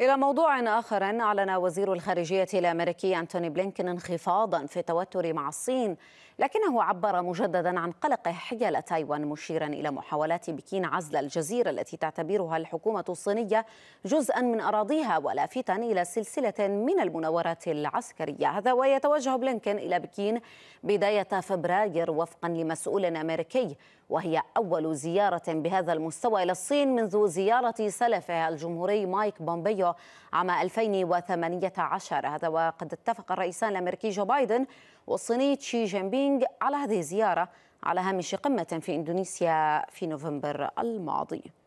إلى موضوع آخر أعلن وزير الخارجية الأمريكي أنتوني بلينكن انخفاضا في التوتر مع الصين لكنه عبر مجددا عن قلقه حيال تايوان مشيرا إلى محاولات بكين عزل الجزيرة التي تعتبرها الحكومة الصينية جزءا من أراضيها ولافتا إلى سلسلة من المناورات العسكرية هذا ويتوجه بلينكن إلى بكين بداية فبراير وفقا لمسؤول أمريكي وهي أول زيارة بهذا المستوى إلى الصين منذ زيارة سلفه الجمهوري مايك بومبيو طوكيو عام 2018 هذا وقد اتفق الرئيسان الأمريكي جو بايدن والصيني تشي جين بينغ على هذه الزيارة على هامش قمة في إندونيسيا في نوفمبر الماضي